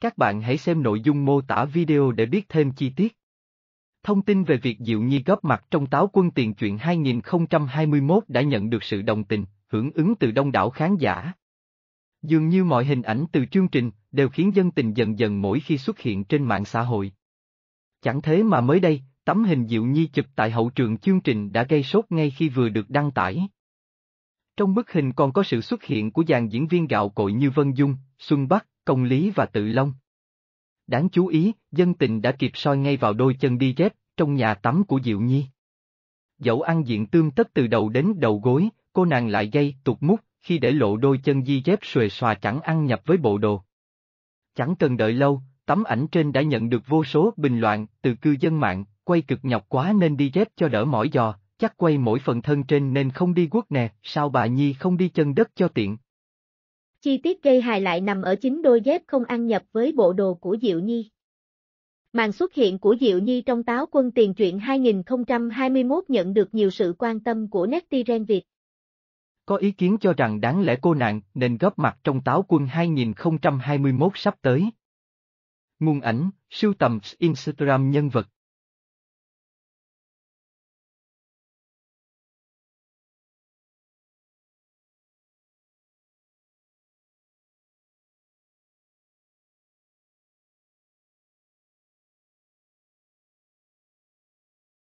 Các bạn hãy xem nội dung mô tả video để biết thêm chi tiết. Thông tin về việc Diệu Nhi góp mặt trong táo quân tiền truyện 2021 đã nhận được sự đồng tình, hưởng ứng từ đông đảo khán giả. Dường như mọi hình ảnh từ chương trình đều khiến dân tình dần dần mỗi khi xuất hiện trên mạng xã hội. Chẳng thế mà mới đây, tấm hình Diệu Nhi chụp tại hậu trường chương trình đã gây sốt ngay khi vừa được đăng tải. Trong bức hình còn có sự xuất hiện của dàn diễn viên gạo cội như Vân Dung, Xuân Bắc, Công Lý và Tự Long. Đáng chú ý, dân tình đã kịp soi ngay vào đôi chân đi dép, trong nhà tắm của Diệu Nhi. Dẫu ăn diện tương tất từ đầu đến đầu gối, cô nàng lại dây tụt mút khi để lộ đôi chân di dép xuề xòa chẳng ăn nhập với bộ đồ. Chẳng cần đợi lâu, tấm ảnh trên đã nhận được vô số bình luận từ cư dân mạng, quay cực nhọc quá nên đi dép cho đỡ mỏi giò, chắc quay mỗi phần thân trên nên không đi quốc nè, sao bà Nhi không đi chân đất cho tiện. Chi tiết gây hài lại nằm ở chính đôi dép không ăn nhập với bộ đồ của Diệu Nhi. Màn xuất hiện của Diệu Nhi trong táo quân tiền truyện 2021 nhận được nhiều sự quan tâm của Netizen Việt. Có ý kiến cho rằng đáng lẽ cô nàng nên góp mặt trong táo quân 2021 sắp tới. Nguồn ảnh, sưu tầm Instagram nhân vật.